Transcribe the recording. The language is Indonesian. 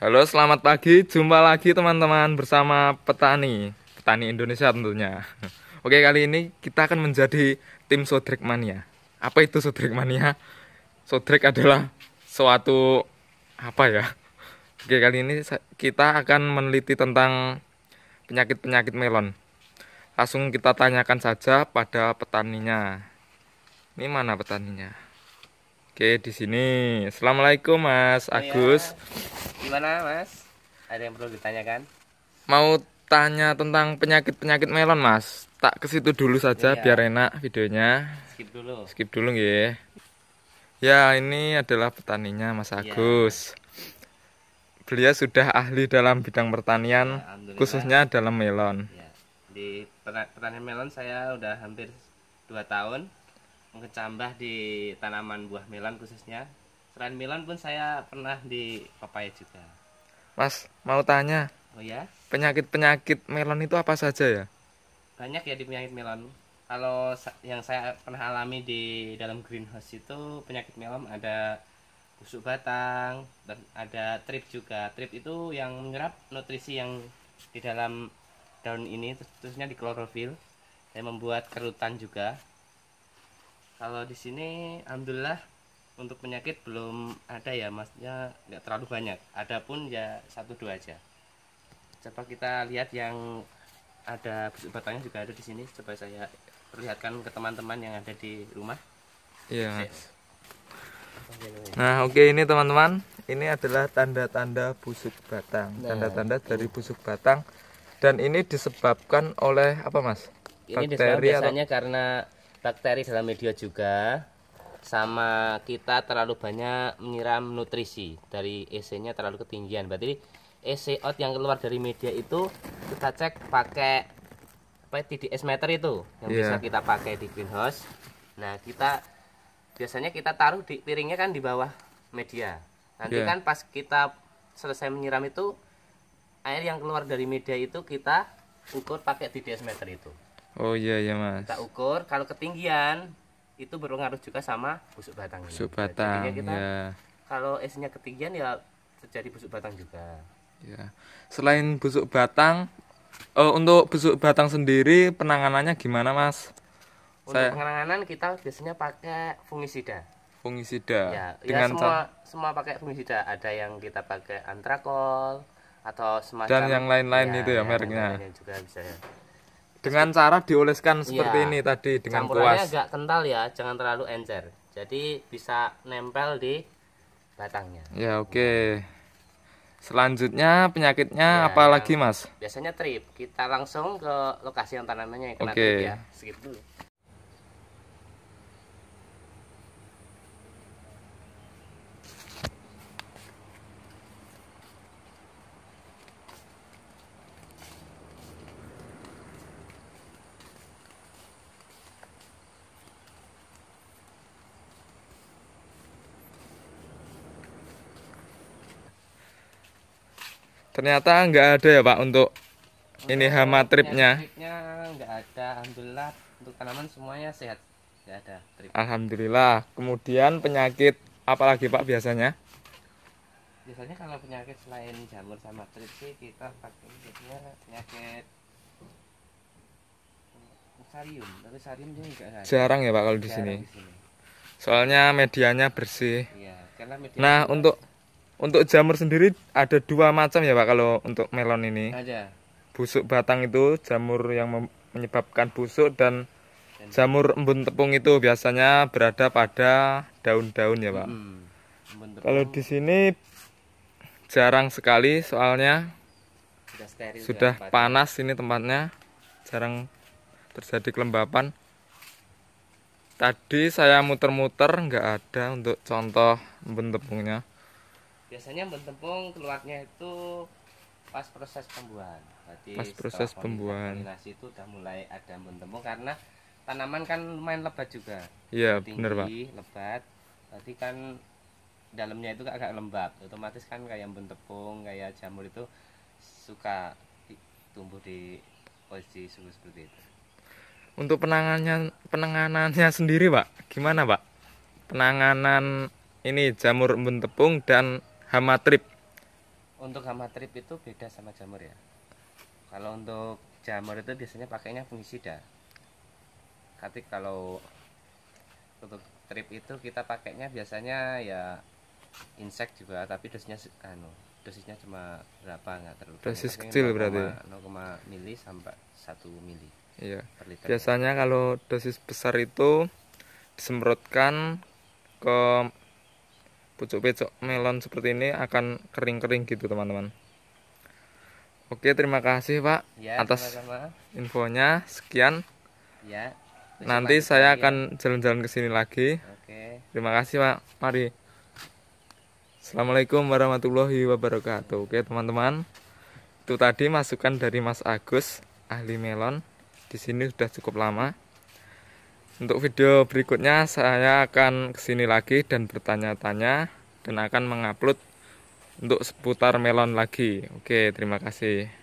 Halo, selamat pagi. Jumpa lagi teman-teman bersama petani, petani Indonesia tentunya. Oke, kali ini kita akan menjadi tim Sodrek Mania. Apa itu Sodrek Mania? Sodrek adalah suatu apa ya? Oke, kali ini kita akan meneliti tentang penyakit-penyakit melon. Langsung kita tanyakan saja pada petaninya. Ini mana petaninya? Oke, di sini. Assalamualaikum Mas iya. Agus. Ya. Gimana Mas? Ada yang perlu ditanyakan? Mau tanya tentang penyakit-penyakit melon Mas. Tak ke situ dulu saja ya. biar enak videonya. Skip dulu. Skip dulu ya. Ya, ini adalah petaninya Mas iya. Agus. Ya. Beliau sudah ahli dalam bidang pertanian, ya, khususnya dalam melon. Ya. Di pertanian melon saya udah hampir 2 tahun ngecambah di tanaman buah melon khususnya. Selain melon pun saya pernah di papaya juga. Mas, mau tanya. Oh ya? Penyakit-penyakit melon itu apa saja ya? Banyak ya di penyakit melon. Kalau yang saya pernah alami di dalam greenhouse itu penyakit melon ada busuk batang dan ada trip juga. Trip itu yang menyerap nutrisi yang di dalam daun ini terusnya di klorofil saya membuat kerutan juga kalau di sini alhamdulillah untuk penyakit belum ada ya masnya nggak terlalu banyak adapun ya satu dua aja coba kita lihat yang ada busuk batangnya juga ada di sini coba saya perlihatkan ke teman-teman yang ada di rumah iya nah oke ini teman-teman ini adalah tanda-tanda busuk batang nah. tanda-tanda nah, dari busuk batang dan ini disebabkan oleh apa mas ini bakteri biasanya atau... karena bakteri dalam media juga sama kita terlalu banyak menyiram nutrisi dari EC-nya terlalu ketinggian. Berarti EC out yang keluar dari media itu kita cek pakai apa ya, TDS meter itu yang yeah. bisa kita pakai di greenhouse. Nah, kita biasanya kita taruh di piringnya kan di bawah media. Nanti yeah. kan pas kita selesai menyiram itu air yang keluar dari media itu kita ukur pakai TDS meter itu. Oh iya iya mas. Kita ukur kalau ketinggian itu berpengaruh juga sama busuk batang. Busuk batang. Jadi, kita, ya. Kalau esnya ketinggian ya terjadi busuk batang juga. Ya. Selain busuk batang, uh, untuk busuk batang sendiri penanganannya gimana mas? Untuk Saya... penanganan kita biasanya pakai fungisida. Fungisida. Ya, ya dengan ya semua semua pakai fungisida. Ada yang kita pakai antrakol atau semacam. Dan yang lain-lain ya, itu ya, ya mereknya. Juga bisa ya dengan cara dioleskan iya. seperti iya, ini tadi dengan campurannya kuas. agak kental ya, jangan terlalu encer. Jadi bisa nempel di batangnya. Ya, oke. Okay. Selanjutnya penyakitnya ya, lagi Mas? Biasanya trip. Kita langsung ke lokasi yang tanamannya yang kena okay. trip ya. Segitu dulu. ternyata nggak ada ya pak untuk, untuk ini hama tripnya nggak ada alhamdulillah untuk tanaman semuanya sehat nggak ada trip alhamdulillah kemudian penyakit apalagi pak biasanya biasanya kalau penyakit selain jamur sama trip sih kita pakai biasanya penyakit sarium tapi sarium juga nggak ada jarang ya pak kalau di sini. di sini soalnya medianya bersih Iya, karena media nah untuk untuk jamur sendiri ada dua macam ya Pak kalau untuk melon ini. Ada. Busuk batang itu jamur yang menyebabkan busuk dan jamur embun tepung itu biasanya berada pada daun-daun ya Pak. Hmm. Kalau di sini jarang sekali soalnya sudah, sudah panas ini tempatnya jarang terjadi kelembapan tadi saya muter-muter nggak ada untuk contoh embun tepungnya biasanya embun tepung keluarnya itu pas proses pembuahan berarti pas proses pembuahan kombinasi itu udah mulai ada embun tepung karena tanaman kan lumayan lebat juga iya benar pak lebat berarti kan dalamnya itu agak lembab otomatis kan kayak embun tepung kayak jamur itu suka tumbuh di posisi suhu seperti itu untuk penanganannya penanganannya sendiri pak gimana pak penanganan ini jamur embun tepung dan hama trip untuk hama trip itu beda sama jamur ya kalau untuk jamur itu biasanya pakainya fungisida tapi kalau untuk trip itu kita pakainya biasanya ya insek juga tapi dosisnya anu dosisnya cuma berapa nggak terlalu dosis kecil berarti 0, ya? mili sampai 1 mili iya per liter. biasanya kalau dosis besar itu disemprotkan ke pucuk-pucuk melon seperti ini akan kering-kering gitu teman-teman Oke terima kasih Pak ya, atas sama -sama. infonya sekian ya, nanti saya ya. akan jalan-jalan ke sini lagi Oke. terima kasih Pak mari Assalamualaikum warahmatullahi wabarakatuh Oke teman-teman itu tadi masukan dari Mas Agus ahli melon di sini sudah cukup lama untuk video berikutnya saya akan kesini lagi dan bertanya-tanya dan akan mengupload untuk seputar melon lagi. Oke, terima kasih.